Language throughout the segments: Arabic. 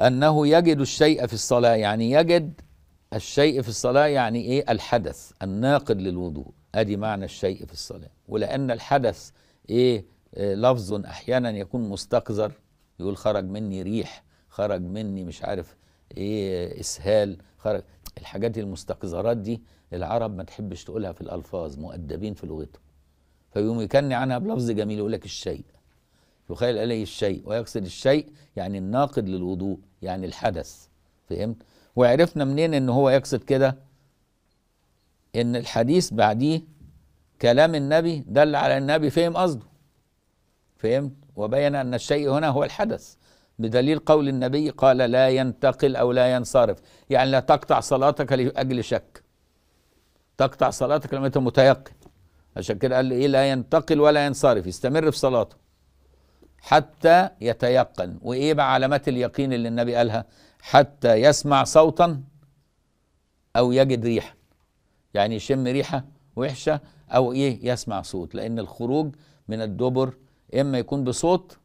أنه يجد الشيء في الصلاة يعني يجد الشيء في الصلاة يعني إيه الحدث الناقد للوضوء أدي معنى الشيء في الصلاة ولأن الحدث إيه, إيه لفظ أحيانا يكون مستقذر يقول خرج مني ريح خرج مني مش عارف إيه إسهال خرج الحاجات المستقذرات دي العرب ما تحبش تقولها في الألفاظ مؤدبين في لغتهم فيقوم يكني عنها بلفظ جميل يقول لك الشيء يخيل إليه الشيء ويقصد الشيء يعني الناقد للوضوء يعني الحدث فهمت وعرفنا منين ان هو يقصد كده ان الحديث بعديه كلام النبي دل على النبي فهم قصده فهمت وبين ان الشيء هنا هو الحدث بدليل قول النبي قال لا ينتقل او لا ينصرف يعني لا تقطع صلاتك لاجل شك تقطع صلاتك لما انت متيقن عشان كده قال له ايه لا ينتقل ولا ينصرف يستمر في صلاته حتى يتيقن وايه بقى علامات اليقين اللي النبي قالها حتى يسمع صوتا او يجد ريحه يعني يشم ريحه وحشه او ايه يسمع صوت لان الخروج من الدبر اما يكون بصوت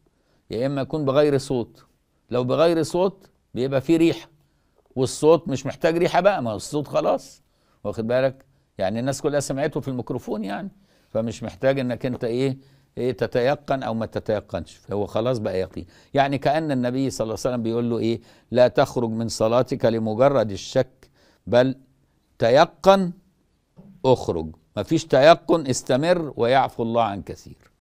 يا اما يكون بغير صوت لو بغير صوت بيبقى فيه ريحه والصوت مش محتاج ريحه بقى ما هو الصوت خلاص واخد بالك يعني الناس كلها سمعته في الميكروفون يعني فمش محتاج انك انت ايه ايه تتيقن او ما تتيقنش فهو خلاص بقى يقين يعني كان النبي صلى الله عليه وسلم بيقول له ايه لا تخرج من صلاتك لمجرد الشك بل تيقن اخرج فيش تيقن استمر ويعفو الله عن كثير